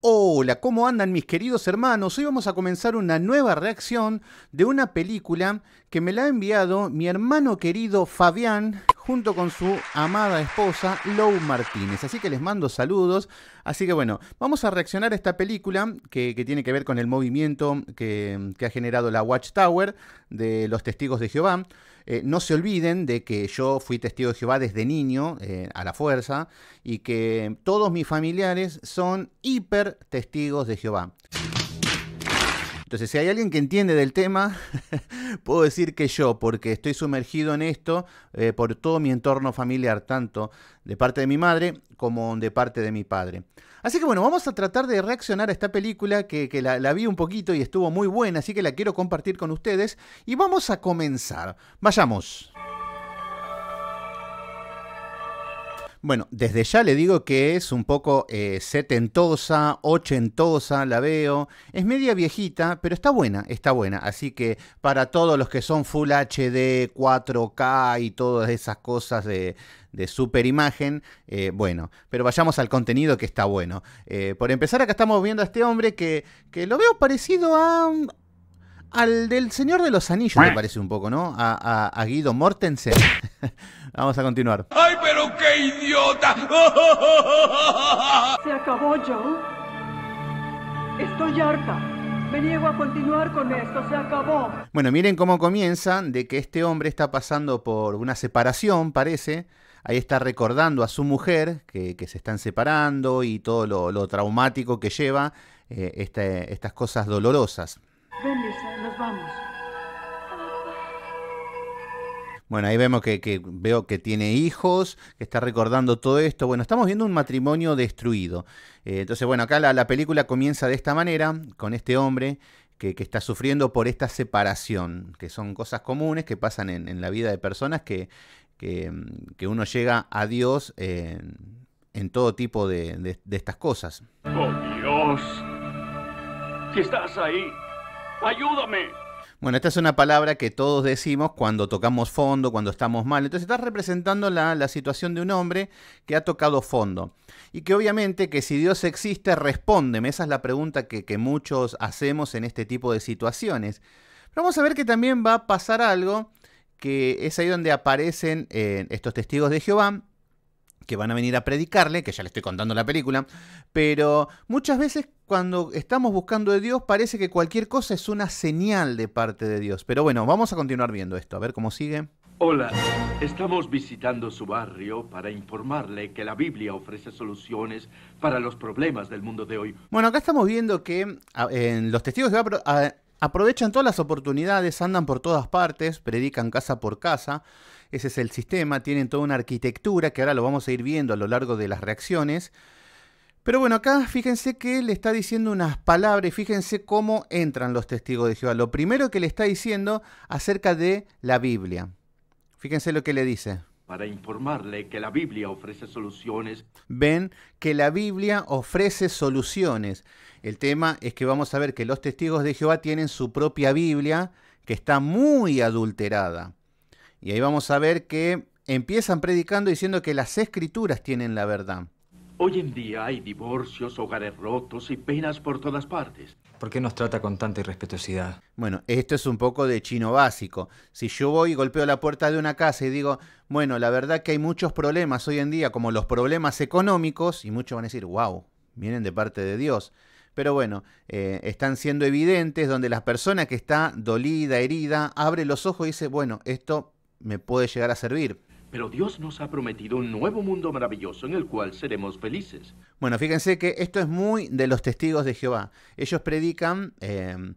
Hola, ¿cómo andan mis queridos hermanos? Hoy vamos a comenzar una nueva reacción de una película que me la ha enviado mi hermano querido Fabián junto con su amada esposa Lou Martínez. Así que les mando saludos. Así que bueno, vamos a reaccionar a esta película que, tiene que ver con el movimiento que, que ha generado la Watchtower de los testigos de Jehová. Eh, no se olviden de que yo fui testigo de Jehová desde niño, eh, a la fuerza, y que todos mis familiares son hiper testigos de Jehová. Entonces, si hay alguien que entiende del tema, puedo decir que yo, porque estoy sumergido en esto eh, por todo mi entorno familiar, tanto de parte de mi madre como de parte de mi padre. Así que bueno, vamos a tratar de reaccionar a esta película que, la, vi un poquito y estuvo muy buena, así que la quiero compartir con ustedes y vamos a comenzar. Vayamos. Bueno, desde ya le digo que es un poco eh, setentosa, ochentosa, la veo. Es media viejita, pero está buena, está buena. Así que para todos los que son Full HD, 4K y todas esas cosas de, de superimagen. imagen, eh, bueno, pero vayamos al contenido que está bueno. Eh, por empezar, acá estamos viendo a este hombre que, que lo veo parecido a, al del Señor de los Anillos, me parece un poco, ¿no? A, a, a Guido Mortensen. Vamos a continuar. ¡Ay, pero qué idiota! Se acabó, Joe. Estoy harta. Me niego a continuar con esto, se acabó. Bueno, miren cómo comienza de que este hombre está pasando por una separación, parece ahí está recordando a su mujer que, se están separando y todo lo, traumático que lleva eh, este, estas cosas dolorosas. Ven, nos vamos. Bueno, ahí vemos que, veo que tiene hijos, que está recordando todo esto. Bueno, estamos viendo un matrimonio destruido. Eh, entonces, bueno, acá la, película comienza de esta manera, con este hombre que, está sufriendo por esta separación, que son cosas comunes que pasan en la vida de personas que que, uno llega a Dios en, todo tipo de, estas cosas. Oh Dios, si estás ahí, ayúdame. Bueno, esta es una palabra que todos decimos cuando tocamos fondo, cuando estamos mal. Entonces estás representando la, situación de un hombre que ha tocado fondo. Y que obviamente que si Dios existe, respóndeme. Esa es la pregunta que, que muchos hacemos en este tipo de situaciones. Pero vamos a ver que también va a pasar algo que es ahí donde aparecen eh, estos testigos de Jehová que van a venir a predicarle, que ya le estoy contando la película, pero muchas veces cuando estamos buscando de Dios parece que cualquier cosa es una señal de parte de Dios. Pero bueno, vamos a continuar viendo esto, a ver cómo sigue. Hola, estamos visitando su barrio para informarle que la Biblia ofrece soluciones para los problemas del mundo de hoy. Bueno, acá estamos viendo que en los testigos de Jehová Aprovechan todas las oportunidades, andan por todas partes, predican casa por casa. Ese es el sistema, tienen toda una arquitectura que ahora lo vamos a ir viendo a lo largo de las reacciones. Pero bueno, acá fíjense que le está diciendo unas palabras, fíjense cómo entran los testigos de Jehová. Lo primero que le está diciendo acerca de la Biblia. Fíjense lo que le dice. Para informarle que la Biblia ofrece soluciones. Ven que la Biblia ofrece soluciones. El tema es que vamos a ver que los testigos de Jehová tienen su propia Biblia que está muy adulterada. Y ahí vamos a ver que empiezan predicando diciendo que las escrituras tienen la verdad. Hoy en día hay divorcios, hogares rotos y penas por todas partes. ¿Por qué nos trata con tanta irrespetuosidad? Bueno, esto es un poco de chino básico. Si yo voy y golpeo la puerta de una casa y digo, bueno, la verdad que hay muchos problemas hoy en día, como los problemas económicos, y muchos van a decir, wow, vienen de parte de Dios pero bueno, eh, están siendo evidentes donde la persona que está dolida, herida, abre los ojos y dice, bueno, esto me puede llegar a servir. Pero Dios nos ha prometido un nuevo mundo maravilloso en el cual seremos felices. Bueno, fíjense que esto es muy de los testigos de Jehová. Ellos predican del em,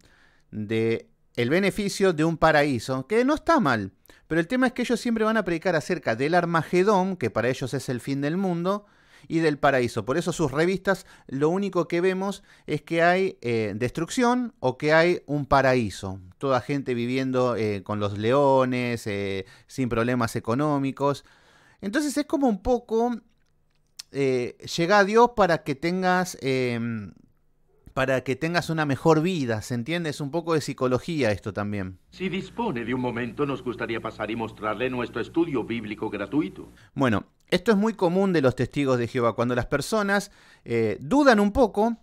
de el beneficio de un paraíso, que no está mal, pero el tema es que ellos siempre van a predicar acerca del Armagedón, que para ellos es el fin del mundo, y del paraíso. Por eso sus revistas lo único que vemos es que hay eh, destrucción o que hay un paraíso. Toda gente viviendo eh, con los leones, eh, sin problemas económicos. Entonces es como un poco... llega a Dios para que tengas em, para que tengas una mejor vida, ¿se entiende? Es un poco de psicología esto también. Si dispone de un momento, nos gustaría pasar y mostrarle nuestro estudio bíblico gratuito. Bueno, esto es muy común de los testigos de Jehová. Cuando las personas eh, dudan un poco,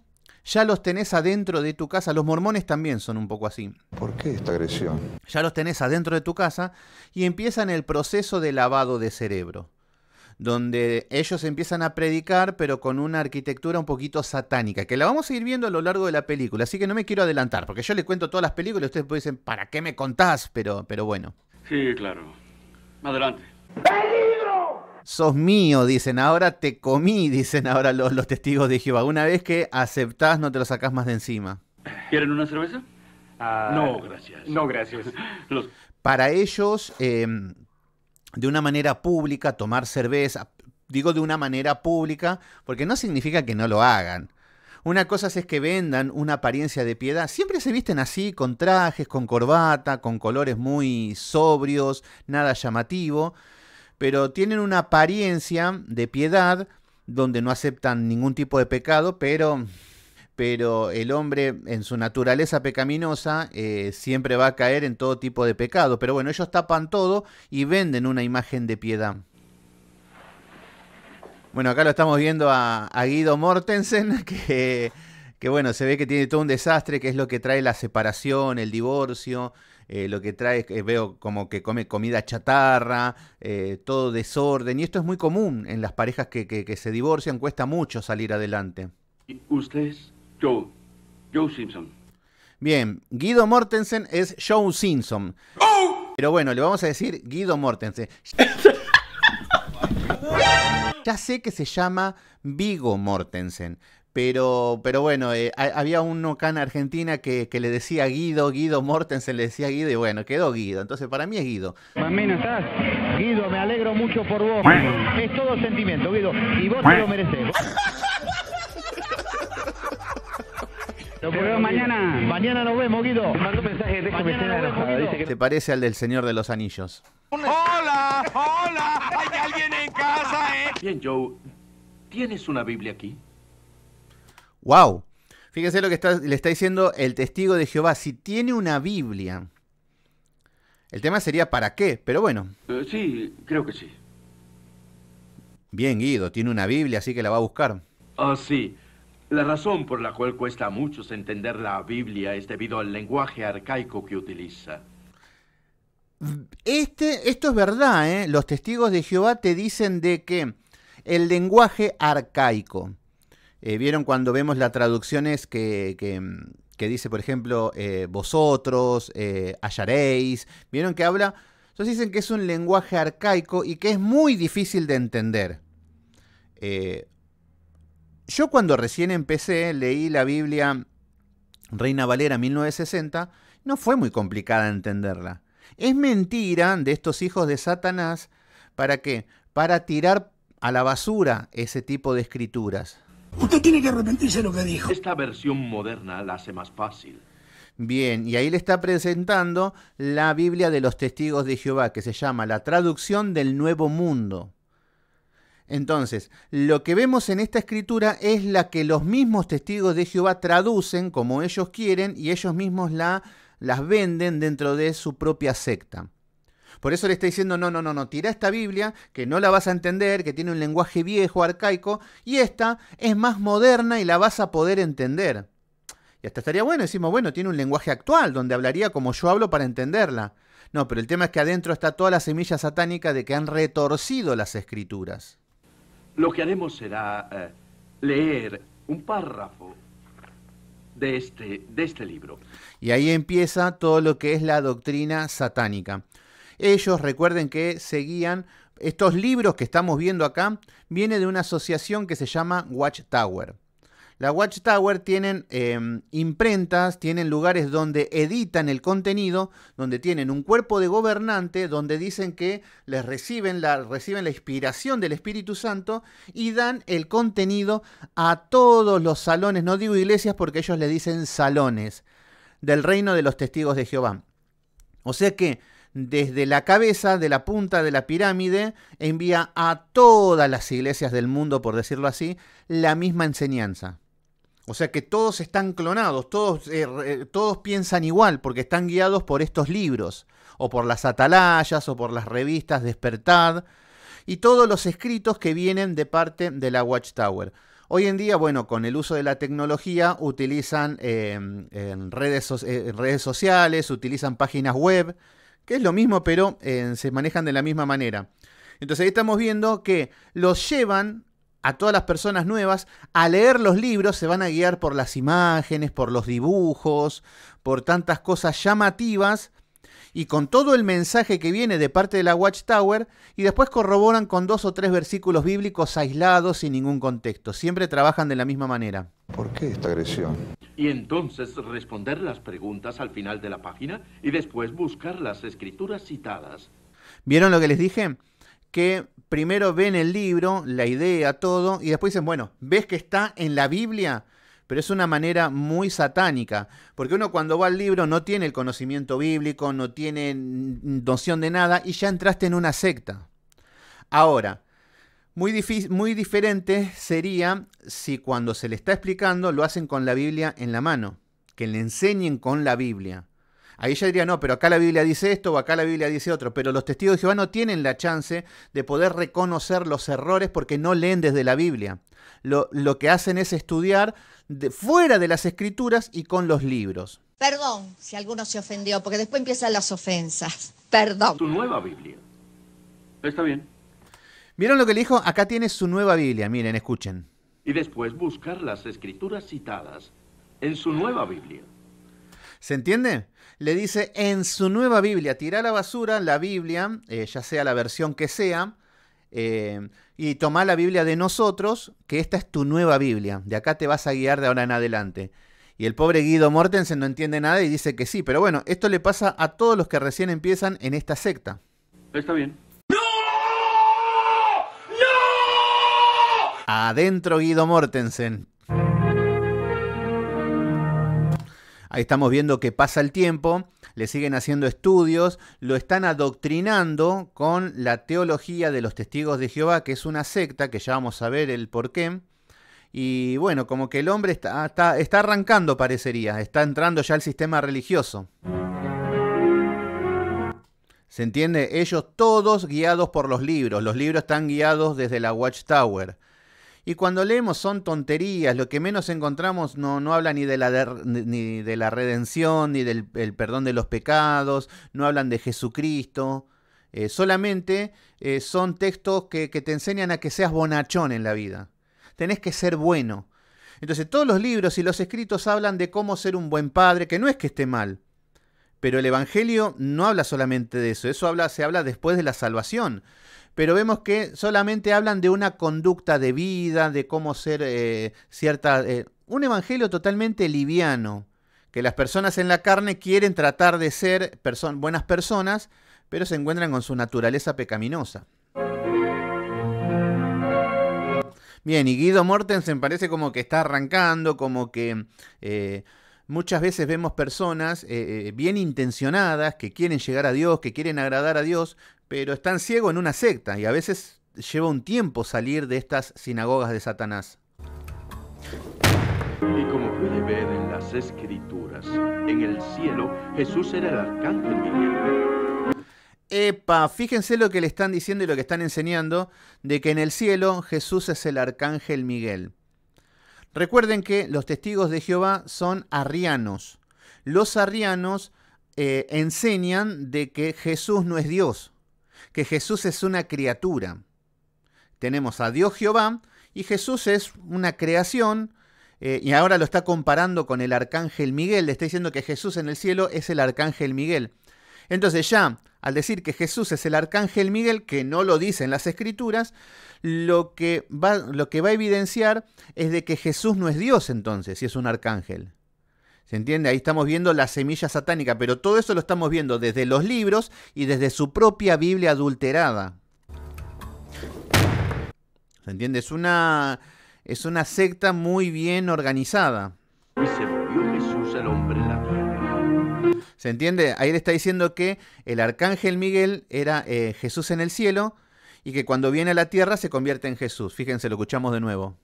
ya los tenés adentro de tu casa. Los mormones también son un poco así. ¿Por qué esta agresión? Ya los tenés adentro de tu casa y empiezan el proceso de lavado de cerebro, donde ellos empiezan a predicar, pero con una arquitectura un poquito satánica, que la vamos a ir viendo a lo largo de la película, así que no me quiero adelantar, porque yo les cuento todas las películas y ustedes dicen, ¿para qué me contás? Pero, pero bueno. Sí, claro. Adelante sos mío, dicen, ahora te comí, dicen ahora los, testigos de Jehová. Una vez que aceptás, no te lo sacás más de encima. ¿Quieren una cerveza? no, gracias. No, gracias. Para ellos, em, de una manera pública, tomar cerveza, digo de una manera pública, porque no significa que no lo hagan. Una cosa es que vendan una apariencia de piedad. Siempre se visten así, con trajes, con corbata, con colores muy sobrios, nada llamativo pero tienen una apariencia de piedad donde no aceptan ningún tipo de pecado, pero, pero el hombre en su naturaleza pecaminosa eh, siempre va a caer en todo tipo de pecado. Pero bueno, ellos tapan todo y venden una imagen de piedad. Bueno, acá lo estamos viendo a, Guido Mortensen, que, que bueno, se ve que tiene todo un desastre, que es lo que trae la separación, el divorcio, eh, lo que trae, es, veo como que come comida chatarra, eh, todo desorden, y esto es muy común en las parejas que, se divorcian, cuesta mucho salir adelante. Usted es Joe, Joe Simpson. Bien, Guido Mortensen es Joe Simpson. ¡Oh! Pero bueno, le vamos a decir Guido Mortensen. Ya sé que se llama Vigo Mortensen, pero, pero bueno, eh, había un no cana Argentina que, que, le decía Guido, Guido Mortensen le decía Guido y bueno, quedó Guido. Entonces para mí es Guido. Mamena, ¿estás? Guido, me alegro mucho por vos. Es todo sentimiento, Guido. Y vos te lo mereces. Nos vemos mañana. Mañana nos vemos, Guido. mando un mensaje, déjame Se parece al del Señor de los Anillos. ¡Hola! ¡Hola! ¡Hay alguien en casa, eh! Bien, Joe. ¿Tienes una Biblia aquí? ¡Wow! Fíjense lo que le está diciendo el testigo de Jehová. Si tiene una Biblia, el tema sería para qué, pero bueno. Eh, sí, creo que sí. Bien, Guido, tiene una Biblia, así que la va a buscar. Ah, sí. La razón por la cual cuesta a muchos entender la Biblia es debido al lenguaje arcaico que utiliza. Este, esto es verdad, ¿eh? Los testigos de Jehová te dicen de que el lenguaje arcaico. Eh, vieron cuando vemos las traducciones que, que, dice, por ejemplo, eh, vosotros, eh, hallaréis. Vieron que habla. Entonces dicen que es un lenguaje arcaico y que es muy difícil de entender. yo cuando recién empecé leí la Biblia Reina Valera 1960, no fue muy complicada entenderla. Es mentira de estos hijos de Satanás para qué? Para tirar a la basura ese tipo de escrituras. Usted tiene que arrepentirse de lo que dijo. Esta versión moderna la hace más fácil. Bien, y ahí le está presentando la Biblia de los Testigos de Jehová, que se llama la traducción del Nuevo Mundo. Entonces, lo que vemos en esta escritura es la que los mismos testigos de Jehová traducen como ellos quieren y ellos mismos la, las venden dentro de su propia secta. Por eso le está diciendo, no, no, no, no, tira esta Biblia, que no la vas a entender, que tiene un lenguaje viejo, arcaico, y esta es más moderna y la vas a poder entender. Y hasta estaría bueno, decimos, bueno, tiene un lenguaje actual, donde hablaría como yo hablo para entenderla. No, pero el tema es que adentro está toda la semilla satánica de que han retorcido las escrituras. Lo que haremos será eh, leer un párrafo de este, de este libro. Y ahí empieza todo lo que es la doctrina satánica. Ellos recuerden que seguían estos libros que estamos viendo acá, viene de una asociación que se llama Watchtower. La Watchtower tienen em, imprentas, tienen lugares donde editan el contenido, donde tienen un cuerpo de gobernante, donde dicen que les reciben la, reciben la inspiración del Espíritu Santo y dan el contenido a todos los salones, no digo iglesias porque ellos le dicen salones, del reino de los testigos de Jehová. O sea que desde la cabeza, de la punta de la pirámide, envía a todas las iglesias del mundo, por decirlo así, la misma enseñanza. O sea que todos están clonados, eh, eh, todos, piensan igual porque están guiados por estos libros, o por las atalayas, o por las revistas Despertad, y todos los escritos que vienen de parte de la Watchtower. Hoy en día, bueno, con el uso de la tecnología, utilizan eh, en redes, redes sociales, utilizan páginas web, que es lo mismo, pero eh, se manejan de la misma manera. Entonces ahí estamos viendo que los llevan a todas las personas nuevas a leer los libros, se van a guiar por las imágenes, por los dibujos, por tantas cosas llamativas y con todo el mensaje que viene de parte de la Watchtower y después corroboran con dos o tres versículos bíblicos aislados sin ningún contexto. Siempre trabajan de la misma manera. ¿Por qué esta agresión? Y entonces responder las preguntas al final de la página y después buscar las escrituras citadas. ¿Vieron lo que les dije? Que primero ven el libro, la idea, todo, y después dicen, bueno, ¿ves que está en la Biblia? pero es una manera muy satánica, porque uno cuando va al libro no tiene el conocimiento bíblico, no tiene noción de nada y ya entraste en una secta. Ahora, muy, muy diferente sería si cuando se le está explicando lo hacen con la Biblia en la mano, que le enseñen con la Biblia. Ahí ella diría, no, pero acá la Biblia dice esto o acá la Biblia dice otro. Pero los testigos de Jehová no tienen la chance de poder reconocer los errores porque no leen desde la Biblia. Lo, que hacen es estudiar fuera de las escrituras y con los libros. Perdón si alguno se ofendió, porque después empiezan las ofensas. Perdón. Tu nueva Biblia. Está bien. ¿Vieron lo que le dijo? Acá tiene su nueva Biblia. Miren, escuchen. Y después buscar las escrituras citadas en su nueva Biblia. ¿Se entiende? Le dice en su nueva Biblia, tira la basura la Biblia, eh, ya sea la versión que sea, eh, y toma la Biblia de nosotros, que esta es tu nueva Biblia, de acá te vas a guiar de ahora en adelante. Y el pobre Guido Mortensen no entiende nada y dice que sí, pero bueno, esto le pasa a todos los que recién empiezan en esta secta. Está bien. ¡No! ¡No! Adentro Guido Mortensen. Ahí estamos viendo que pasa el tiempo, le siguen haciendo estudios, lo están adoctrinando con la teología de los testigos de Jehová, que es una secta, que ya vamos a ver el por qué. Y bueno, como que el hombre está, ah, está arrancando, parecería, está entrando ya al sistema religioso. ¿Se entiende? Ellos todos guiados por los libros. Los libros están guiados desde la Watchtower. Y cuando leemos son tonterías, lo que menos encontramos no, habla ni de, la, ni de la redención, ni del perdón de los pecados, no hablan de Jesucristo. Eh, solamente eh, son textos que, que te enseñan a que seas bonachón en la vida. Tenés que ser bueno. Entonces todos los libros y los escritos hablan de cómo ser un buen padre, que no es que esté mal, pero el Evangelio no habla solamente de eso, eso habla, se habla después de la salvación pero vemos que solamente hablan de una conducta de vida, de cómo ser eh, cierta... Eh, un evangelio totalmente liviano, que las personas en la carne quieren tratar de ser buenas personas, pero se encuentran con su naturaleza pecaminosa. Bien, y Guido me parece como que está arrancando, como que eh, muchas veces vemos personas bien intencionadas que quieren llegar a Dios, que quieren agradar a Dios, pero están ciegos en una secta y a veces lleva un tiempo salir de estas sinagogas de Satanás. Y como puede ver en las escrituras, en el cielo Jesús era el arcángel Miguel. Epa, fíjense lo que le están diciendo y lo que están enseñando, de que en el cielo Jesús es el arcángel Miguel. Recuerden que los testigos de Jehová son arrianos. Los arrianos eh, enseñan de que Jesús no es Dios, que Jesús es una criatura. Tenemos a Dios Jehová y Jesús es una creación eh, y ahora lo está comparando con el arcángel Miguel. Le está diciendo que Jesús en el cielo es el arcángel Miguel. Entonces ya, al decir que Jesús es el arcángel Miguel, que no lo dice en las escrituras, lo que va, lo que va a evidenciar es de que Jesús no es Dios entonces, si es un arcángel. ¿Se entiende? Ahí estamos viendo la semilla satánica, pero todo eso lo estamos viendo desde los libros y desde su propia Biblia adulterada. ¿Se entiende? Es una, es una secta muy bien organizada. se Jesús hombre la entiende? Ahí le está diciendo que el arcángel Miguel era eh, Jesús en el cielo y que cuando viene a la tierra se convierte en Jesús. Fíjense, lo escuchamos de nuevo.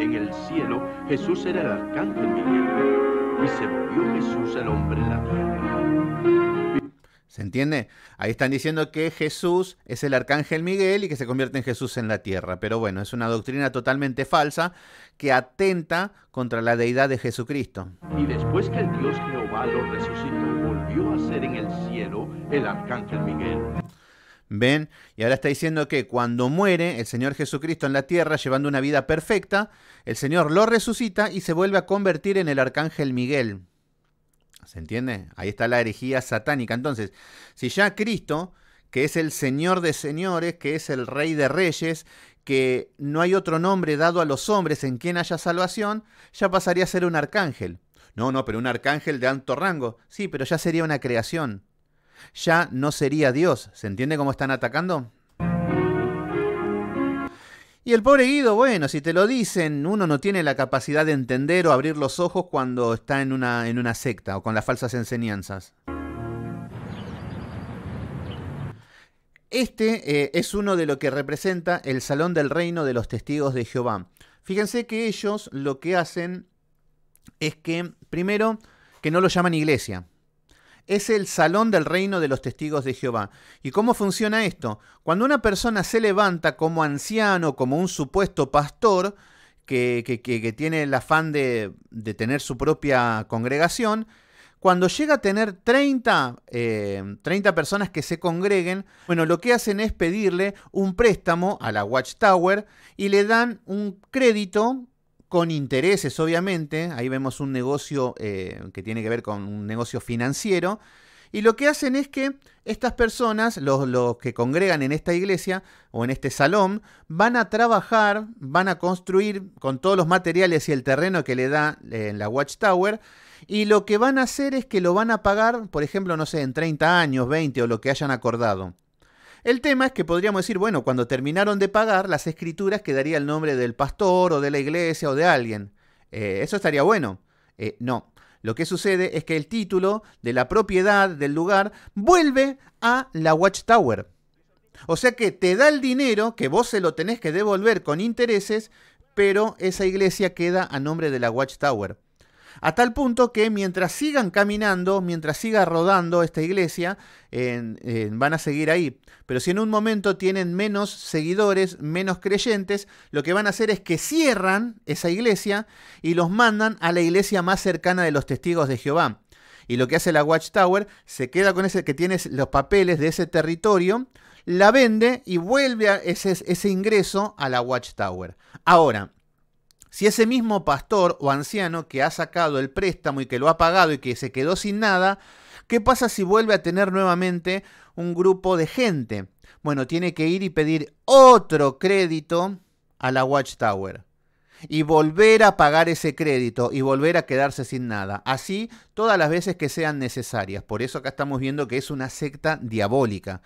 En el cielo, Jesús era el arcángel Miguel y se volvió Jesús el hombre en la tierra. ¿Se entiende? Ahí están diciendo que Jesús es el arcángel Miguel y que se convierte en Jesús en la tierra. Pero bueno, es una doctrina totalmente falsa que atenta contra la deidad de Jesucristo. Y después que el Dios Jehová lo resucitó, volvió a ser en el cielo el arcángel Miguel. ¿Ven? Y ahora está diciendo que cuando muere el Señor Jesucristo en la tierra llevando una vida perfecta, el Señor lo resucita y se vuelve a convertir en el arcángel Miguel. ¿Se entiende? Ahí está la herejía satánica. Entonces, si ya Cristo, que es el Señor de señores, que es el Rey de reyes, que no hay otro nombre dado a los hombres en quien haya salvación, ya pasaría a ser un arcángel. No, no, pero un arcángel de alto rango. Sí, pero ya sería una creación ya no sería Dios. ¿Se entiende cómo están atacando? Y el pobre Guido, bueno, si te lo dicen, uno no tiene la capacidad de entender o abrir los ojos cuando está en una, en una secta o con las falsas enseñanzas. Este eh, es uno de lo que representa el Salón del Reino de los Testigos de Jehová. Fíjense que ellos lo que hacen es que, primero, que no lo llaman iglesia es el salón del reino de los testigos de Jehová. ¿Y cómo funciona esto? Cuando una persona se levanta como anciano, como un supuesto pastor, que, tiene el afán de, tener su propia congregación, cuando llega a tener 30, 30 eh, personas que se congreguen, bueno, lo que hacen es pedirle un préstamo a la Watchtower y le dan un crédito con intereses, obviamente. Ahí vemos un negocio eh, que tiene que ver con un negocio financiero. Y lo que hacen es que estas personas, los, que congregan en esta iglesia o en este salón, van a trabajar, van a construir con todos los materiales y el terreno que le da eh, la Watchtower. Y lo que van a hacer es que lo van a pagar, por ejemplo, no sé, en 30 años, 20 o lo que hayan acordado. El tema es que podríamos decir, bueno, cuando terminaron de pagar, las escrituras quedaría el nombre del pastor o de la iglesia o de alguien. Eh, eso estaría bueno. Eh, no. Lo que sucede es que el título de la propiedad del lugar vuelve a la Watchtower. O sea que te da el dinero que vos se lo tenés que devolver con intereses, pero esa iglesia queda a nombre de la Watchtower a tal punto que mientras sigan caminando, mientras siga rodando esta iglesia, van a seguir ahí. Pero si en un momento tienen menos seguidores, menos creyentes, lo que van a hacer es que cierran esa iglesia y los mandan a la iglesia más cercana de los testigos de Jehová. Y lo que hace la Watchtower, se queda con ese que tiene los papeles de ese territorio, la vende y vuelve ese, ese ingreso a la Watchtower. Ahora, si ese mismo pastor o anciano que ha sacado el préstamo y que lo ha pagado y que se quedó sin nada, ¿qué pasa si vuelve a tener nuevamente un grupo de gente? Bueno, tiene que ir y pedir otro crédito a la Watchtower y volver a pagar ese crédito y volver a quedarse sin nada. Así todas las veces que sean necesarias. Por eso acá estamos viendo que es una secta diabólica.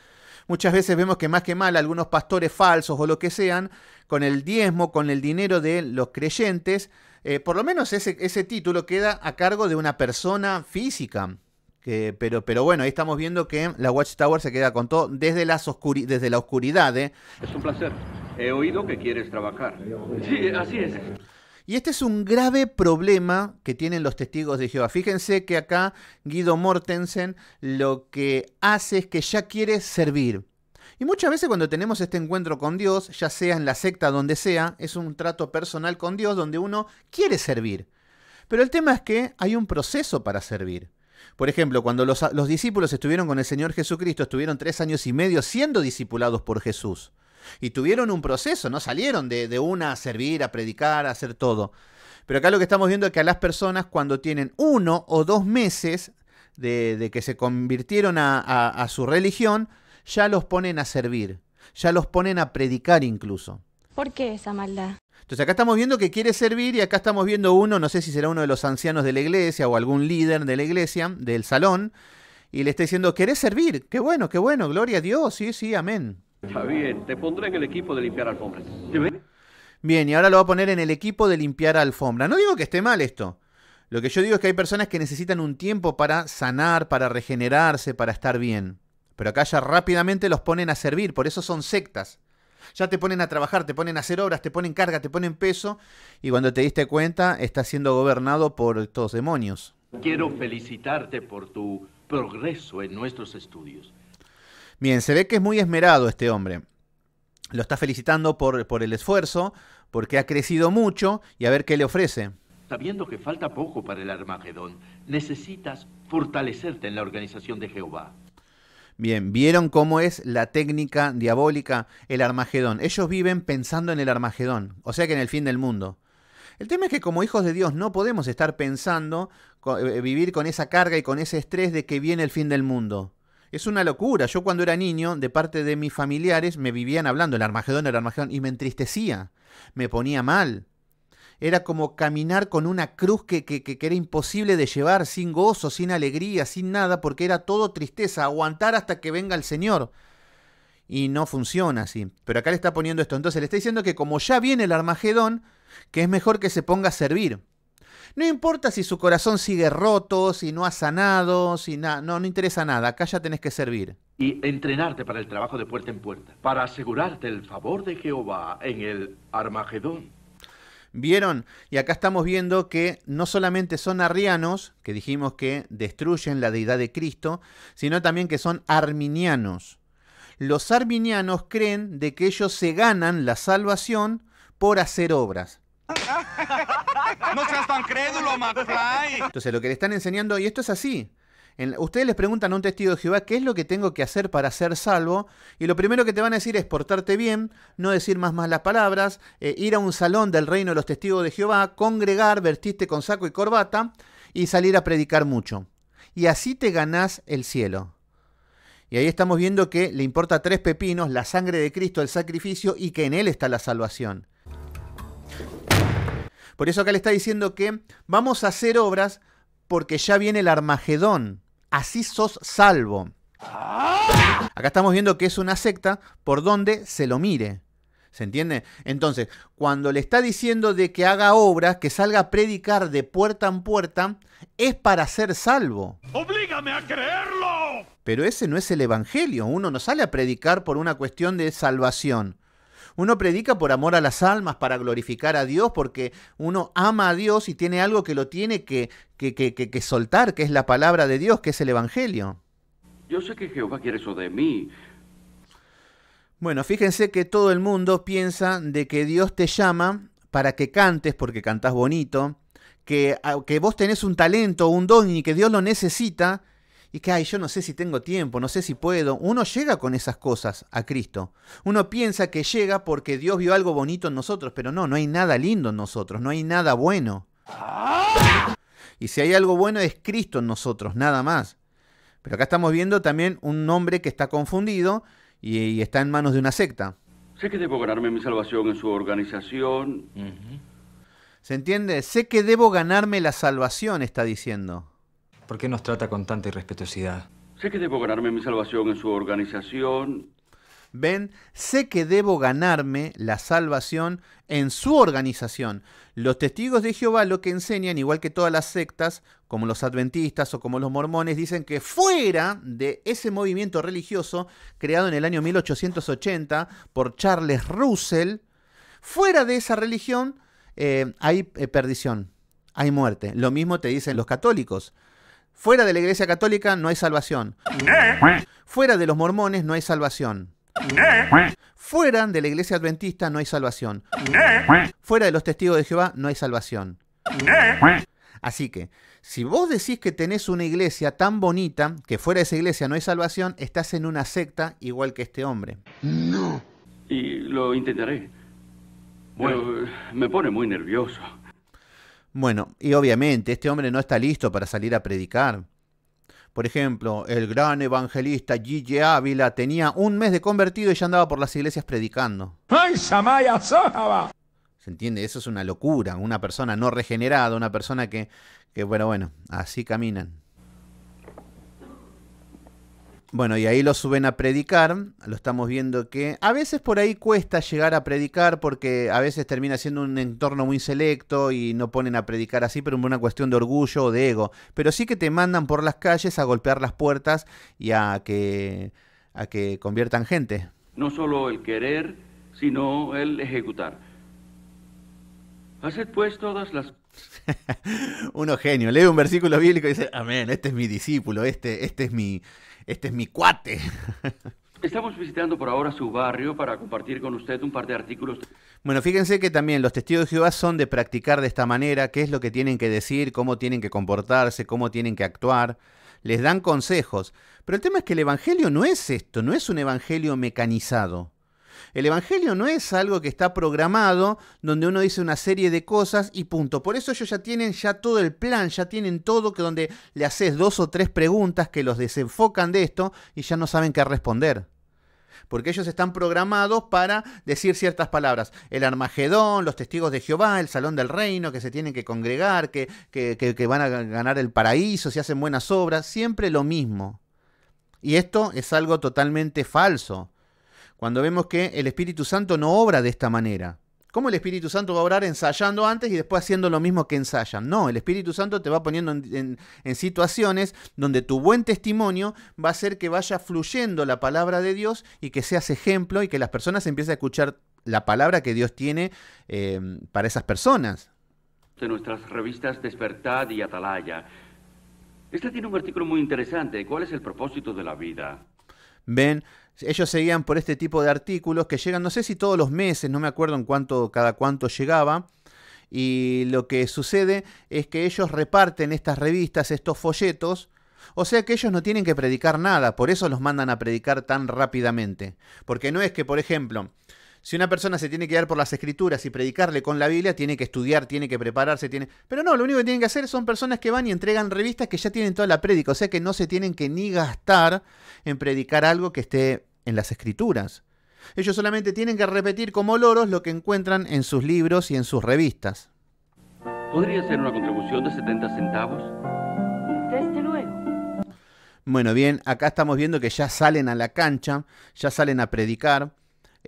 Muchas veces vemos que más que mal algunos pastores falsos o lo que sean, con el diezmo, con el dinero de los creyentes, eh, por lo menos ese, ese título queda a cargo de una persona física. pero, pero bueno, ahí estamos viendo que la Watchtower se queda con todo desde, las desde la oscuridad. ¿eh? Es un placer. He oído que quieres trabajar. Sí, así es. Y este es un grave problema que tienen los testigos de Jehová. Fíjense que acá Guido Mortensen lo que hace es que ya quiere servir. Y muchas veces cuando tenemos este encuentro con Dios, ya sea en la secta donde sea, es un trato personal con Dios donde uno quiere servir. Pero el tema es que hay un proceso para servir. Por ejemplo, cuando los, los discípulos estuvieron con el Señor Jesucristo, estuvieron tres años y medio siendo discipulados por Jesús y tuvieron un proceso, no salieron de, de una a servir, a predicar, a hacer todo. Pero acá lo que estamos viendo es que a las personas cuando tienen uno o dos meses de, que se convirtieron a, a, a su religión, ya los ponen a servir, ya los ponen a predicar incluso. ¿Por qué esa maldad? Entonces acá estamos viendo que quiere servir y acá estamos viendo uno, no sé si será uno de los ancianos de la iglesia o algún líder de la iglesia, del salón, y le está diciendo, ¿querés servir? Qué bueno, qué bueno, gloria a Dios, sí, sí, amén. Está bien, te pondré en el equipo de limpiar alfombras. Bien, y ahora lo va a poner en el equipo de limpiar alfombra. No digo que esté mal esto. Lo que yo digo es que hay personas que necesitan un tiempo para sanar, para regenerarse, para estar bien. Pero acá ya rápidamente los ponen a servir, por eso son sectas. Ya te ponen a trabajar, te ponen a hacer obras, te ponen carga, te ponen peso, y cuando te diste cuenta estás siendo gobernado por estos demonios. Quiero felicitarte por tu progreso en nuestros estudios. Bien, se ve que es muy esmerado este hombre. Lo está felicitando por, por el esfuerzo, porque ha crecido mucho y a ver qué le ofrece. Sabiendo que falta poco para el Armagedón, necesitas fortalecerte en la organización de Jehová. Bien, vieron cómo es la técnica diabólica, el Armagedón. Ellos viven pensando en el Armagedón, o sea que en el fin del mundo. El tema es que como hijos de Dios no podemos estar pensando, eh, vivir con esa carga y con ese estrés de que viene el fin del mundo. Es una locura. Yo cuando era niño, de parte de mis familiares, me vivían hablando el Armagedón, el Armagedón, y me entristecía, me ponía mal. Era como caminar con una cruz que, que, era imposible de llevar, sin gozo, sin alegría, sin nada, porque era todo tristeza, aguantar hasta que venga el Señor. Y no funciona así. Pero acá le está poniendo esto. Entonces le está diciendo que como ya viene el Armagedón, que es mejor que se ponga a servir. No importa si su corazón sigue roto, si no ha sanado, si nada. No, no interesa nada. Acá ya tenés que servir. Y entrenarte para el trabajo de puerta en puerta, para asegurarte el favor de Jehová en el Armagedón. ¿Vieron? Y acá estamos viendo que no solamente son arrianos, que dijimos que destruyen la deidad de Cristo, sino también que son arminianos. Los arminianos creen de que ellos se ganan la salvación por hacer obras. Ah, no seas tan crédulo, McFly. Entonces, lo que le están enseñando, y esto es así. ustedes les preguntan a un testigo de Jehová qué es lo que tengo que hacer para ser salvo, y lo primero que te van a decir es portarte bien, no decir más malas palabras, eh, ir a un salón del reino de los testigos de Jehová, congregar, vertiste con saco y corbata y salir a predicar mucho. Y así te ganás el cielo. Y ahí estamos viendo que le importa tres pepinos, la sangre de Cristo, el sacrificio y que en Él está la salvación. Por eso acá le está diciendo que vamos a hacer obras porque ya viene el Armagedón. Así sos salvo. Acá estamos viendo que es una secta por donde se lo mire. ¿Se entiende? Entonces, cuando le está diciendo de que haga obras, que salga a predicar de puerta en puerta, es para ser salvo. ¡Oblígame a creerlo! Pero ese no es el Evangelio. Uno no sale a predicar por una cuestión de salvación. Uno predica por amor a las almas, para glorificar a Dios, porque uno ama a Dios y tiene algo que lo tiene que, que, que, soltar, que es la palabra de Dios, que es el Evangelio. Yo sé que Jehová quiere eso de mí, bueno, fíjense que todo el mundo piensa de que Dios te llama para que cantes, porque cantás bonito, que, que vos tenés un talento, un don y que Dios lo necesita, y que, ay, yo no sé si tengo tiempo, no sé si puedo. Uno llega con esas cosas a Cristo. Uno piensa que llega porque Dios vio algo bonito en nosotros, pero no, no hay nada lindo en nosotros, no hay nada bueno. Y si hay algo bueno es Cristo en nosotros, nada más. Pero acá estamos viendo también un nombre que está confundido y, está en manos de una secta. Sé que debo ganarme mi salvación en su organización. ¿Se entiende? Sé que debo ganarme la salvación, está diciendo. ¿Por qué nos trata con tanta irrespetuosidad? Sé que debo ganarme mi salvación en su organización. Ven, sé que debo ganarme la salvación en su organización. Los testigos de Jehová lo que enseñan, igual que todas las sectas, como los adventistas o como los mormones, dicen que fuera de ese movimiento religioso creado en el año 1880 por Charles Russell, fuera de esa religión eh, hay eh, perdición, hay muerte. Lo mismo te dicen los católicos. Fuera de la Iglesia Católica no hay salvación. Fuera de los mormones no hay salvación. Fuera de la Iglesia Adventista no hay salvación. Fuera de los testigos de Jehová no hay salvación. Así que, si vos decís que tenés una iglesia tan bonita que fuera de esa iglesia no hay salvación, estás en una secta igual que este hombre. No. Y lo intentaré. Bueno, eh, me pone muy nervioso. Bueno, y obviamente este hombre no está listo para salir a predicar. Por ejemplo, el gran evangelista Gigi Ávila tenía un mes de convertido y ya andaba por las iglesias predicando. ¡Ay, Samaya ¿Se entiende? Eso es una locura. Una persona no regenerada, una persona que, que bueno, bueno, así caminan. Bueno, y ahí lo suben a predicar, lo estamos viendo que a veces por ahí cuesta llegar a predicar porque a veces termina siendo un entorno muy selecto y no ponen a predicar así, pero una cuestión de orgullo o de ego. Pero sí que te mandan por las calles a golpear las puertas y a que, a que conviertan gente. No solo el querer, sino el ejecutar. Haced pues todas las uno genio, lee un versículo bíblico y dice, amén, este es mi discípulo, este, este es mi, este es mi cuate. Estamos visitando por ahora su barrio para compartir con usted un par de artículos. Bueno, fíjense que también los testigos de Jehová son de practicar de esta manera, qué es lo que tienen que decir, cómo tienen que comportarse, cómo tienen que actuar, les dan consejos. Pero el tema es que el Evangelio no es esto, no es un Evangelio mecanizado. El Evangelio no es algo que está programado, donde uno dice una serie de cosas y punto. Por eso ellos ya tienen ya todo el plan, ya tienen todo que donde le haces dos o tres preguntas que los desenfocan de esto y ya no saben qué responder porque ellos están programados para decir ciertas palabras. El Armagedón, los testigos de Jehová, el Salón del Reino, que se tienen que congregar, que, que, que van a ganar el paraíso si hacen buenas obras, siempre lo mismo. Y esto es algo totalmente falso. Cuando vemos que el Espíritu Santo no obra de esta manera. ¿Cómo el Espíritu Santo va a obrar ensayando antes y después haciendo lo mismo que ensayan? No, el Espíritu Santo te va poniendo en, situaciones donde tu buen testimonio va a hacer que vaya fluyendo la palabra de Dios y que seas ejemplo y que las personas empiecen a escuchar la palabra que Dios tiene eh, para esas personas. De nuestras revistas Despertad y Atalaya. Esta tiene un artículo muy interesante. ¿Cuál es el propósito de la vida? Ven, ellos seguían por este tipo de artículos que llegan, no sé si todos los meses, no me acuerdo en cuánto, cada cuánto llegaba. Y lo que sucede es que ellos reparten estas revistas, estos folletos, o sea que ellos no tienen que predicar nada, por eso los mandan a predicar tan rápidamente. Porque no es que, por ejemplo, si una persona se tiene que dar por las escrituras y predicarle con la Biblia, tiene que estudiar, tiene que prepararse, tiene... Pero no, lo único que tienen que hacer son personas que van y entregan revistas que ya tienen toda la prédica, o sea que no se tienen que ni gastar en predicar algo que esté en las escrituras. Ellos solamente tienen que repetir como loros lo que encuentran en sus libros y en sus revistas. ¿Podría ser una contribución de 70 centavos? Desde luego. Bueno, bien, acá estamos viendo que ya salen a la cancha, ya salen a predicar.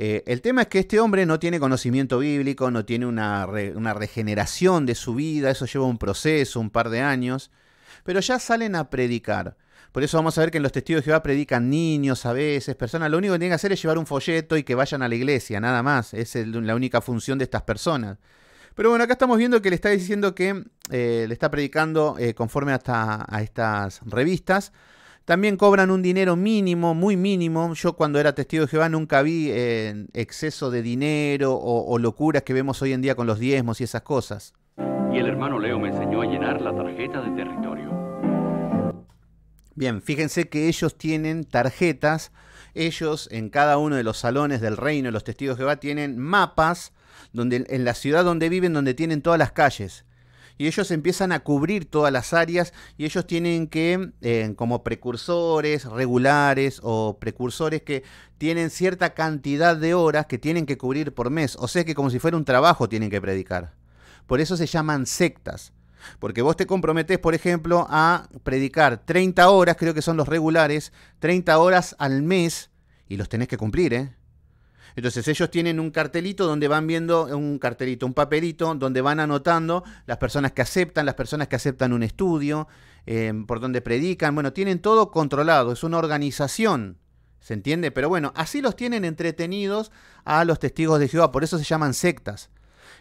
Eh, el tema es que este hombre no tiene conocimiento bíblico, no tiene una, regeneración de su vida, eso lleva un proceso, un par de años, pero ya salen a predicar. Por eso vamos a ver que en los testigos de Jehová predican niños a veces, personas. Lo único que tienen que hacer es llevar un folleto y que vayan a la iglesia, nada más. Es la única función de estas personas. Pero bueno, acá estamos viendo que le está diciendo que eh, le está predicando eh, conforme a estas revistas también cobran un dinero mínimo, muy mínimo. Yo cuando era testigo de Jehová nunca vi eh, exceso de dinero o, locuras que vemos hoy en día con los diezmos y esas cosas. Y el hermano Leo me enseñó a llenar la tarjeta de territorio. Bien, fíjense que ellos tienen tarjetas ellos en cada uno de los salones del reino, los testigos de Jehová, tienen mapas donde, en la ciudad donde viven, donde tienen todas las calles y ellos empiezan a cubrir todas las áreas y ellos tienen que, eh, como precursores, regulares o precursores que tienen cierta cantidad de horas que tienen que cubrir por mes, o sea que como si fuera un trabajo tienen que predicar. Por eso se llaman sectas. Porque vos te comprometés, por ejemplo, a predicar 30 horas, creo que son los regulares, 30 horas al mes, y los tenés que cumplir, ¿eh? Entonces ellos tienen un cartelito donde van viendo un cartelito, un papelito, donde van anotando las personas que aceptan, las personas que aceptan un estudio, eh, por donde predican. Bueno, tienen todo controlado, es una organización. ¿Se entiende? Pero bueno, así los tienen entretenidos a los testigos de Jehová, por eso se llaman sectas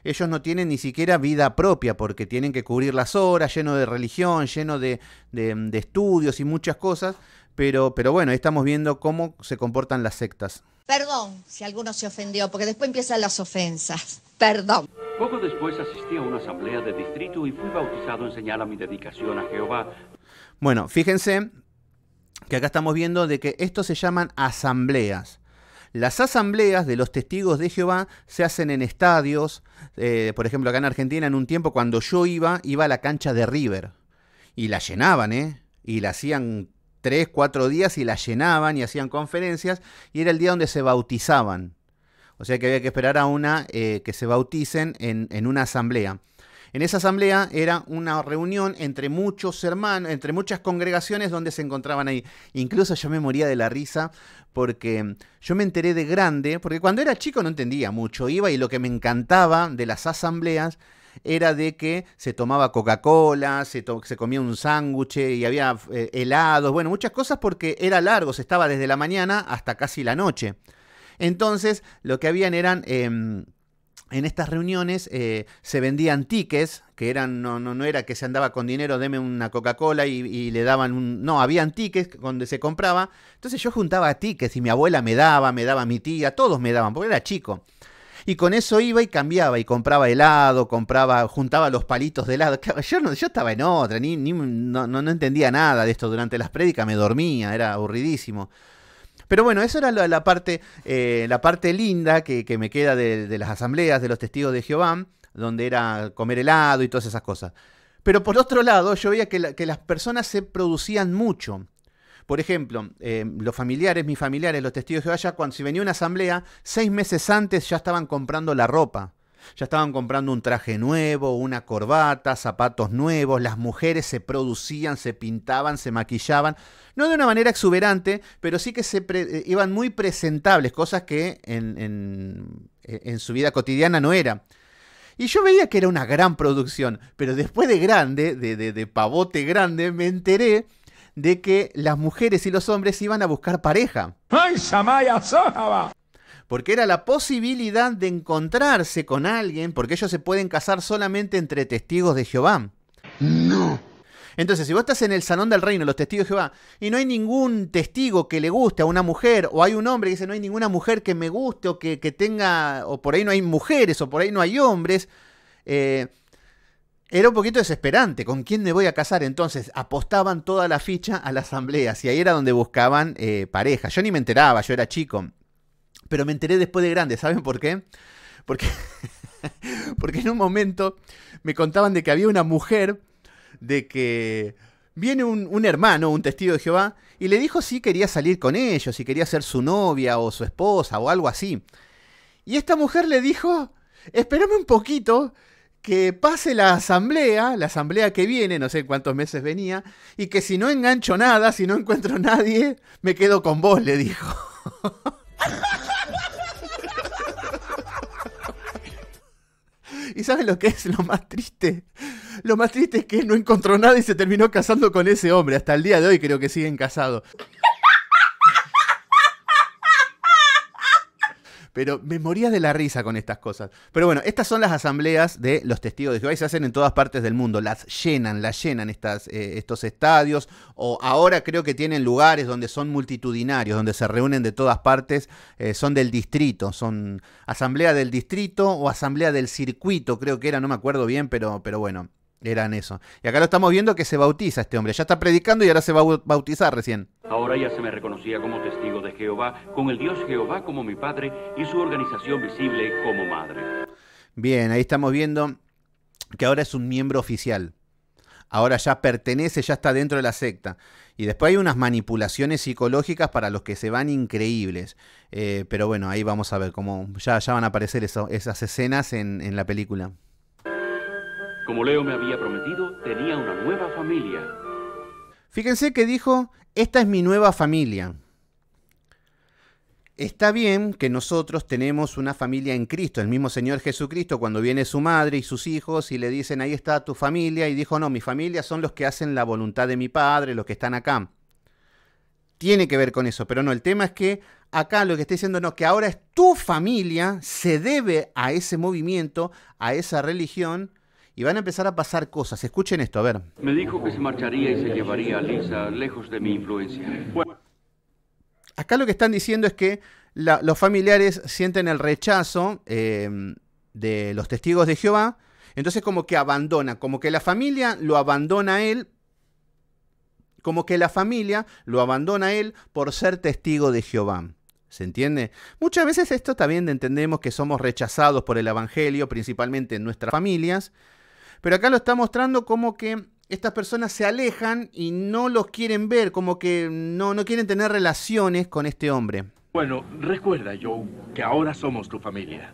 ellos no tienen ni siquiera vida propia porque tienen que cubrir las horas, lleno de religión, lleno de, de estudios y muchas cosas. Pero, pero bueno, estamos viendo cómo se comportan las sectas. Perdón si alguno se ofendió, porque después empiezan las ofensas. Perdón. Poco después asistí a una asamblea de distrito y fui bautizado en señal a mi dedicación a Jehová. Bueno, fíjense que acá estamos viendo de que esto se llaman asambleas. Las asambleas de los testigos de Jehová se hacen en estadios. Eh, por ejemplo, acá en Argentina, en un tiempo cuando yo iba, iba a la cancha de River. Y la llenaban, ¿eh? Y la hacían tres, cuatro días y la llenaban y hacían conferencias y era el día donde se bautizaban. O sea que había que esperar a una eh, que se bauticen en, en, una asamblea. En esa asamblea era una reunión entre muchos hermanos, entre muchas congregaciones donde se encontraban ahí. Incluso yo me moría de la risa porque yo me enteré de grande, porque cuando era chico no entendía mucho, iba y lo que me encantaba de las asambleas era de que se tomaba Coca-Cola, se, comía un sándwich y había eh, helados, bueno, muchas cosas porque era largo, se estaba desde la mañana hasta casi la noche. Entonces, lo que habían eran... Em, en estas reuniones eh, se vendían tickets, que eran, no, no, no, era que se andaba con dinero, deme una Coca-Cola y, y, le daban un. No, habían tickets donde se compraba. Entonces yo juntaba tickets y mi abuela me daba, me daba mi tía, todos me daban, porque era chico y con eso iba y cambiaba y compraba helado, compraba, juntaba los palitos de helado. Yo, no, yo estaba en otra, ni, no, entendía nada de esto durante las prédicas, me dormía, era aburridísimo. Pero bueno, esa era la, parte, eh, la parte linda que, me queda de, las asambleas de los testigos de Jehová, donde era comer helado y todas esas cosas. Pero por otro lado, yo veía que, que, las personas se producían mucho. Por ejemplo, eh, los familiares, mis familiares, los testigos de Jehová, cuando si venía una asamblea, seis meses antes ya estaban comprando la ropa. Ya estaban comprando un traje nuevo, una corbata, zapatos nuevos, las mujeres se producían, se pintaban, se maquillaban, no de una manera exuberante, pero sí que se eh, iban muy presentables, cosas que en, eh, su vida cotidiana no era. Y yo veía que era una gran producción, pero después de grande, de pavote grande, me enteré de que las mujeres y los hombres iban a buscar pareja. ¡Ay, Samaya Porque era la posibilidad de encontrarse con alguien, porque ellos se pueden casar solamente entre testigos de Jehová. No. Entonces, si vos estás en el salón del reino, los testigos de Jehová, y no hay ningún testigo que le guste a una mujer, o hay un hombre que dice, no hay ninguna mujer que me guste, o que, que tenga, o por ahí no hay mujeres, o por ahí no hay hombres, eh, era un poquito desesperante. ¿Con quién me voy a casar? Entonces apostaban toda la ficha a la asamblea. Y ahí era donde buscaban eh, pareja. Yo ni me enteraba, yo era chico. Pero me enteré después de grande. ¿Saben por qué? Porque, porque en un momento me contaban de que había una mujer de que viene un, un, hermano, un testigo de Jehová, y le dijo si quería salir con ellos, si quería ser su novia o su esposa o algo así. Y esta mujer le dijo, espérame un poquito, que pase la asamblea, la asamblea que viene, no sé cuántos meses venía, y que si no engancho nada, si no encuentro nadie, me quedo con vos, le dijo. ¿Y sabes lo que es lo más triste? Lo más triste es que no encontró nada y se terminó casando con ese hombre. Hasta el día de hoy creo que siguen casados. Pero me de la risa con estas cosas. Pero bueno, estas son las asambleas de los testigos de Jehová y se hacen en todas partes del mundo. Las llenan, las llenan estas, eh, estos estadios. O ahora creo que tienen lugares donde son multitudinarios, donde se reúnen de todas partes. Eh, son del distrito, son asamblea del distrito o asamblea del circuito, creo que era, no me acuerdo bien, pero, pero bueno. Eran eso. Y acá lo estamos viendo que se bautiza este hombre. Ya está predicando y ahora se va a bautizar recién. Ahora ya se me reconocía como testigo de Jehová, con el Dios Jehová como mi padre y su organización visible como madre. Bien, ahí estamos viendo que ahora es un miembro oficial. Ahora ya pertenece, ya está dentro de la secta. Y después hay unas manipulaciones psicológicas para los que se van increíbles. Eh, pero bueno, ahí vamos a ver cómo ya, ya van a aparecer esas escenas en la película. Como Leo me había prometido, tenía una nueva familia. Fíjense que dijo, esta es mi nueva familia. Está bien que nosotros tenemos una familia en Cristo. El mismo Señor Jesucristo, cuando viene su madre y sus hijos y le dicen, ahí está tu familia, y dijo, no, mi familia son los que hacen la voluntad de mi Padre, los que están acá. Tiene que ver con eso, pero no, el tema es que acá lo que está diciendo, no, que ahora es tu familia, se debe a ese movimiento, a esa religión, y van a empezar a pasar cosas. Escuchen esto, a ver. Me dijo que se marcharía y se llevaría a Lisa lejos de mi influencia. Acá lo que están diciendo es que los familiares sienten el rechazo eh, de los testigos de Jehová, entonces como que abandona, como que la familia lo abandona a él, como que la familia lo abandona a él por ser testigo de Jehová. ¿Se entiende? Muchas veces esto también entendemos que somos rechazados por el Evangelio, principalmente en nuestras familias, pero acá lo está mostrando como que estas personas se alejan y no los quieren ver, como que no, quieren tener relaciones con este hombre. Bueno, recuerda, yo que ahora somos tu familia.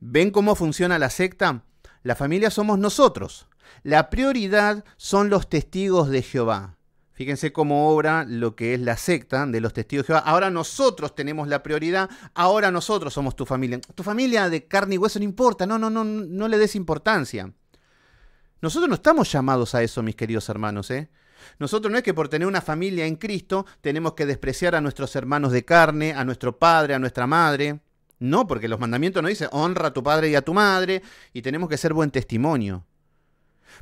¿Ven cómo funciona la secta? La familia somos nosotros. La prioridad son los testigos de Jehová. Fíjense cómo obra lo que es la secta de los testigos de Jehová. Ahora nosotros tenemos la prioridad, ahora nosotros somos tu familia. Tu familia de carne y hueso no importa, no, no, no, no le des importancia. Nosotros no estamos llamados a eso, mis queridos hermanos, ¿eh? Nosotros no es que por tener una familia en Cristo tenemos que despreciar a nuestros hermanos de carne, a nuestro padre, a nuestra madre. No, porque los mandamientos nos dicen honra a tu padre y a tu madre y tenemos que ser buen testimonio.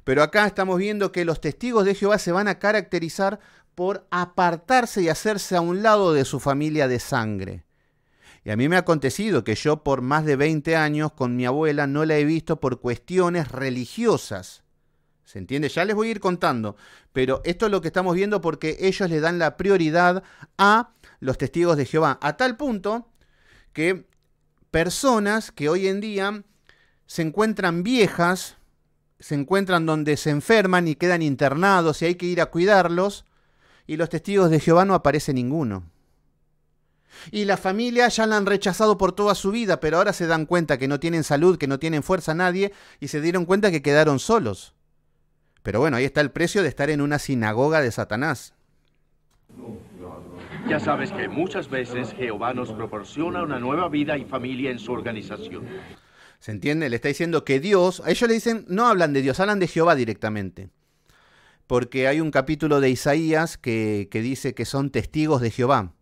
Pero acá estamos viendo que los testigos de Jehová se van a caracterizar por apartarse y hacerse a un lado de su familia de sangre. Y a mí me ha acontecido que yo por más de 20 años con mi abuela no la he visto por cuestiones religiosas ¿Se entiende? Ya les voy a ir contando, pero esto es lo que estamos viendo porque ellos le dan la prioridad a los testigos de Jehová, a tal punto que personas que hoy en día se encuentran viejas, se encuentran donde se enferman y quedan internados y hay que ir a cuidarlos, y los testigos de Jehová no aparece ninguno. Y la familia ya la han rechazado por toda su vida, pero ahora se dan cuenta que no tienen salud, que no tienen fuerza nadie, y se dieron cuenta que quedaron solos. Pero bueno, ahí está el precio de estar en una sinagoga de Satanás. Ya sabes que muchas veces Jehová nos proporciona una nueva vida y familia en su organización. ¿Se entiende? Le está diciendo que Dios, a ellos le dicen, no hablan de Dios, hablan de Jehová directamente. Porque hay un capítulo de Isaías que, dice que son testigos de Jehová.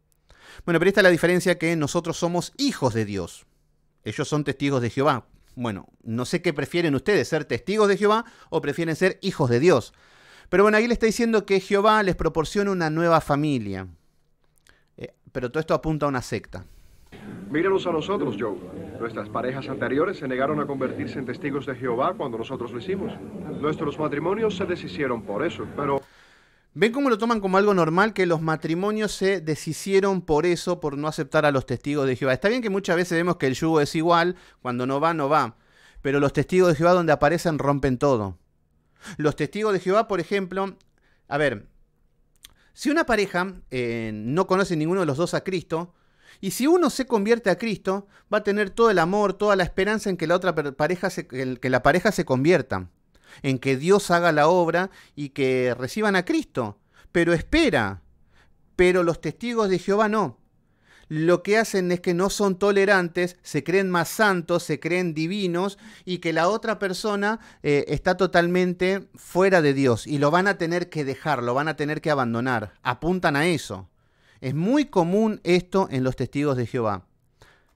Bueno, pero esta es la diferencia que nosotros somos hijos de Dios. Ellos son testigos de Jehová. Bueno, no sé qué prefieren ustedes, ser testigos de Jehová o prefieren ser hijos de Dios. Pero bueno, ahí le está diciendo que Jehová les proporciona una nueva familia. Eh, pero todo esto apunta a una secta. Mírenos a nosotros, Joe. Nuestras parejas anteriores se negaron a convertirse en testigos de Jehová cuando nosotros lo hicimos. Nuestros matrimonios se deshicieron por eso, pero... Ven cómo lo toman como algo normal que los matrimonios se deshicieron por eso, por no aceptar a los testigos de Jehová. Está bien que muchas veces vemos que el yugo es igual, cuando no va, no va. Pero los testigos de Jehová donde aparecen rompen todo. Los testigos de Jehová, por ejemplo, a ver, si una pareja eh, no conoce ninguno de los dos a Cristo, y si uno se convierte a Cristo, va a tener todo el amor, toda la esperanza en que la otra pareja que la pareja se convierta en que Dios haga la obra y que reciban a Cristo. Pero espera, pero los testigos de Jehová no. Lo que hacen es que no son tolerantes, se creen más santos, se creen divinos y que la otra persona eh, está totalmente fuera de Dios y lo van a tener que dejar, lo van a tener que abandonar. Apuntan a eso. Es muy común esto en los testigos de Jehová.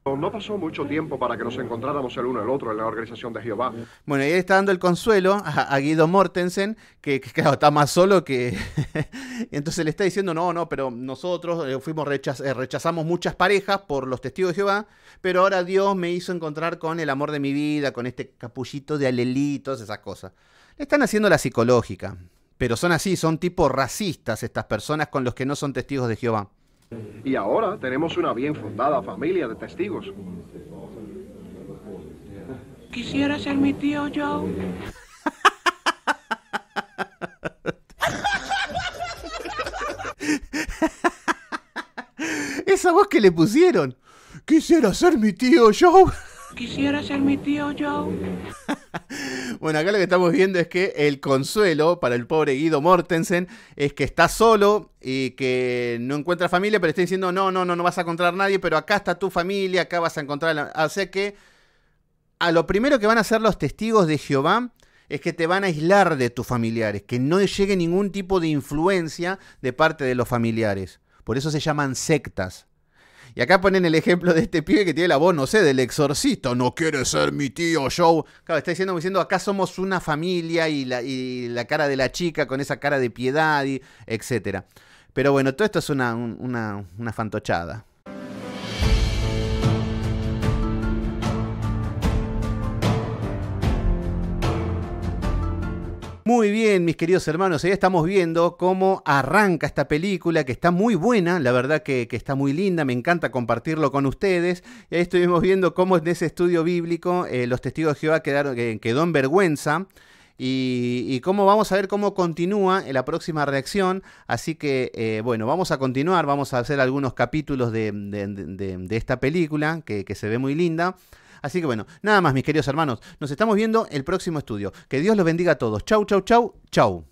No pasó mucho tiempo para que nos encontráramos el uno el otro en la organización de Jehová. Bueno, y él está dando el consuelo a, Guido Mortensen, que, claro, está más solo que... Entonces le está diciendo, no, no, pero nosotros eh, fuimos eh, rechazamos muchas parejas por los testigos de Jehová, pero ahora Dios me hizo encontrar con el amor de mi vida, con este capullito de alelitos, todas esas cosas. Le están haciendo la psicológica, pero son así, son tipo racistas estas personas con los que no son testigos de Jehová. Y ahora tenemos una bien fundada familia de testigos. Quisiera ser mi tío Joe. Esa voz que le pusieron. Quisiera ser mi tío Joe. Quisiera ser mi tío Joe. bueno, acá lo que estamos viendo es que el consuelo para el pobre Guido Mortensen es que está solo y que no encuentra familia, pero está diciendo, no, no, no, no vas a encontrar a nadie, pero acá está tu familia, acá vas a encontrar... La... que a lo primero que van a hacer los testigos de Jehová es que te van a aislar de tus familiares, que no llegue ningún tipo de influencia de parte de los familiares. Por eso se llaman sectas. Y acá ponen el ejemplo de este pibe que tiene la voz, no sé, del exorcista, no quiere ser mi tío Joe. Claro, está diciendo, diciendo, acá somos una familia y la, cara de la chica con esa cara de piedad, y etcétera. Pero bueno, todo esto es una, una, una fantochada. Muy bien, mis queridos hermanos, ya estamos viendo cómo arranca esta película, que está muy buena, la verdad que, está muy linda, me encanta compartirlo con ustedes. Y ahí estuvimos viendo cómo en ese estudio bíblico eh, los testigos de Jehová quedaron, eh, quedó en vergüenza. Y, cómo vamos a ver cómo continúa en la próxima reacción. Así que, eh, bueno, vamos a continuar, vamos a hacer algunos capítulos de, esta película que se ve muy linda. Así que bueno, nada más, mis queridos hermanos. Nos estamos viendo el próximo estudio. Que Dios los bendiga a todos. Chau, chau, chau, chau.